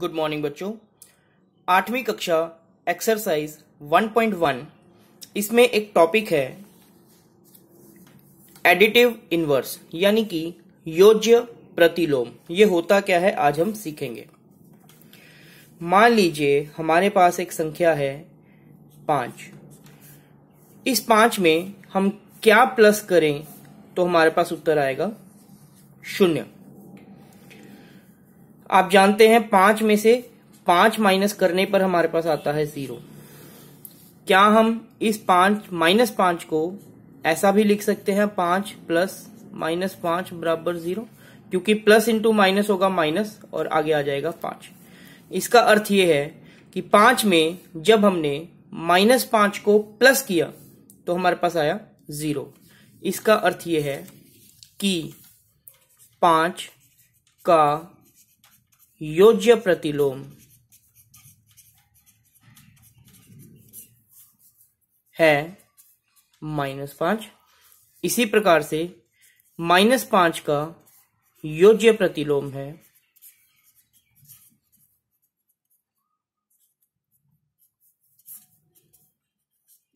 good morning बच्चों आठवीं कक्षा एक्सरसाइज 1.1 इसमें एक टॉपिक है एडिटिव इनवर्स यानी कि योज्य प्रतिलोम ये होता क्या है आज हम सीखेंगे मान लीजिए हमारे पास एक संख्या है पांच इस पांच में हम क्या प्लस करें तो हमारे पास उत्तर आएगा शून्य आप जानते हैं पांच में से पांच माइनस करने पर हमारे पास आता है जीरो क्या हम इस पांच माइनस पांच को ऐसा भी लिख सकते हैं पांच प्लस माइनस पांच बराबर जीरो क्योंकि प्लस इंटू माइनस होगा माइनस और आगे आ जाएगा पांच इसका अर्थ यह है कि पांच में जब हमने माइनस पांच को प्लस किया तो हमारे पास आया जीरो इसका अर्थ यह है कि पांच का योज्य प्रतिलोम है माइनस पांच इसी प्रकार से माइनस पांच का योज्य प्रतिलोम है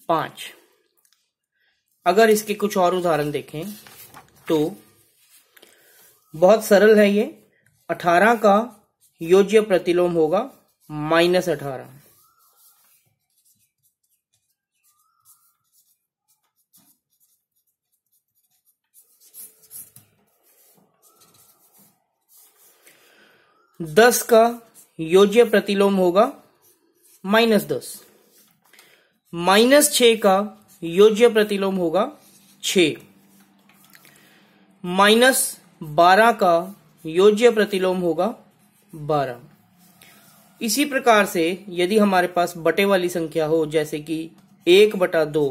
पांच अगर इसके कुछ और उदाहरण देखें तो बहुत सरल है ये अठारह का योज्य प्रतिलोम होगा माइनस अठारह दस का योज्य प्रतिलोम होगा माइनस दस माइनस छ का योज्य प्रतिलोम होगा छ माइनस बारह का योज्य प्रतिलोम होगा बारह इसी प्रकार से यदि हमारे पास बटे वाली संख्या हो जैसे कि एक बटा दो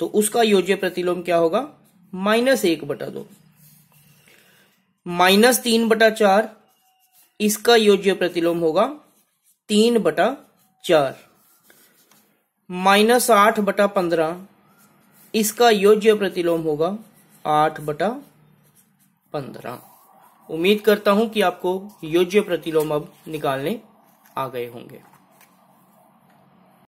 तो उसका योज्य प्रतिलोम क्या होगा माइनस एक बटा दो माइनस तीन बटा चार इसका योज्य प्रतिलोम होगा तीन बटा चार माइनस आठ बटा पंद्रह इसका योज्य प्रतिलोम होगा आठ बटा पंद्रह उम्मीद करता हूं कि आपको योज्य प्रतिलोम अब निकालने आ गए होंगे